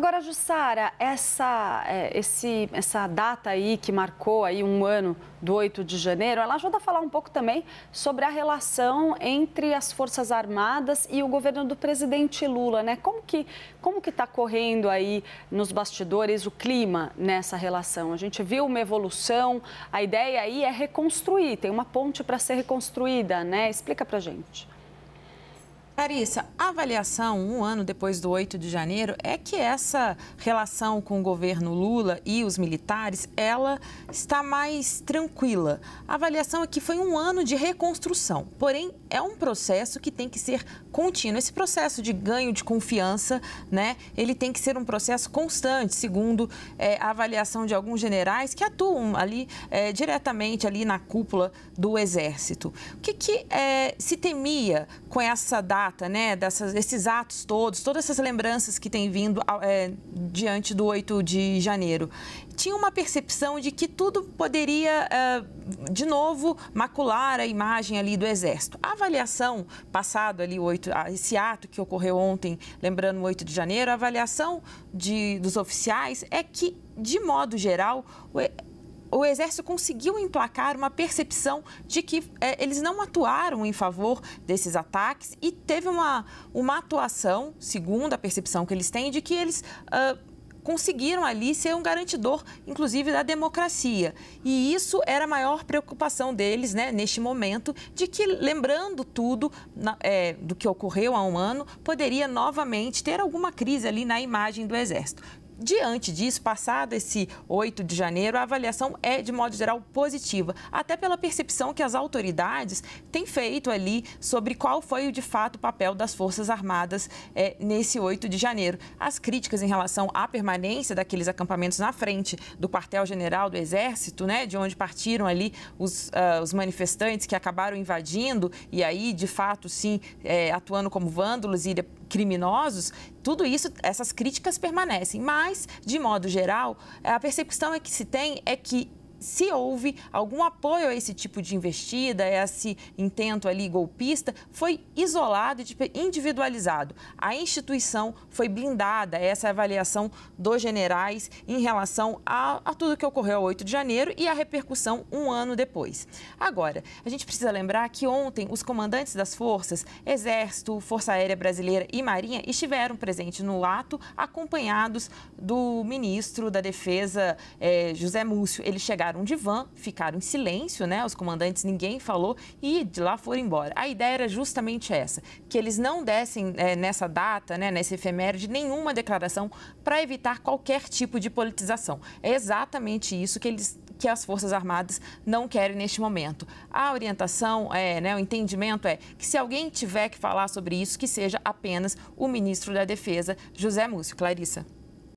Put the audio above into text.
Agora, Jussara, essa, é, esse, essa data aí que marcou aí um ano do 8 de janeiro, ela ajuda a falar um pouco também sobre a relação entre as Forças Armadas e o governo do presidente Lula, né? Como que como que está correndo aí nos bastidores o clima nessa relação? A gente viu uma evolução, a ideia aí é reconstruir, tem uma ponte para ser reconstruída, né? Explica pra gente. Clarissa, a avaliação um ano depois do 8 de janeiro é que essa relação com o governo Lula e os militares, ela está mais tranquila. A avaliação é que foi um ano de reconstrução, porém é um processo que tem que ser contínuo. Esse processo de ganho de confiança, né, ele tem que ser um processo constante, segundo é, a avaliação de alguns generais que atuam ali é, diretamente ali na cúpula do Exército. O que, que é, se temia com essa data? né, dessas, desses atos todos, todas essas lembranças que têm vindo é, diante do 8 de janeiro, tinha uma percepção de que tudo poderia, é, de novo, macular a imagem ali do Exército. A avaliação, passado ali 8, esse ato que ocorreu ontem, lembrando o 8 de janeiro, a avaliação de, dos oficiais é que, de modo geral, o, o Exército conseguiu emplacar uma percepção de que é, eles não atuaram em favor desses ataques e teve uma, uma atuação, segundo a percepção que eles têm, de que eles. Uh, conseguiram ali ser um garantidor, inclusive, da democracia. E isso era a maior preocupação deles, né, neste momento, de que, lembrando tudo na, é, do que ocorreu há um ano, poderia novamente ter alguma crise ali na imagem do Exército diante disso, passado esse 8 de janeiro, a avaliação é, de modo geral, positiva, até pela percepção que as autoridades têm feito ali sobre qual foi, de fato, o papel das Forças Armadas é, nesse 8 de janeiro. As críticas em relação à permanência daqueles acampamentos na frente do quartel-general do Exército, né, de onde partiram ali os, uh, os, manifestantes que acabaram invadindo e aí, de fato, sim, é, atuando como vândalos e criminosos, tudo isso, essas críticas permanecem. Mas, de modo geral, a percepção é que se tem é que se houve algum apoio a esse tipo de investida, a esse intento ali golpista, foi isolado e tipo, individualizado. A instituição foi blindada, essa é avaliação dos generais em relação a, a tudo que ocorreu 8 de janeiro e a repercussão um ano depois. Agora, a gente precisa lembrar que ontem os comandantes das forças, Exército, Força Aérea Brasileira e Marinha, estiveram presentes no ato, acompanhados do ministro da Defesa, eh, José Múcio. Eles chegaram pegaram um divã, ficaram em silêncio, né? Os comandantes, ninguém falou e de lá foram embora. A ideia era justamente essa, que eles não dessem é, nessa data, né, nessa efeméride, nenhuma declaração para evitar qualquer tipo de politização. É exatamente isso que eles que as Forças Armadas não querem neste momento. A orientação, é, né, o entendimento é que se alguém tiver que falar sobre isso, que seja apenas o ministro da Defesa, José Múcio. Clarissa.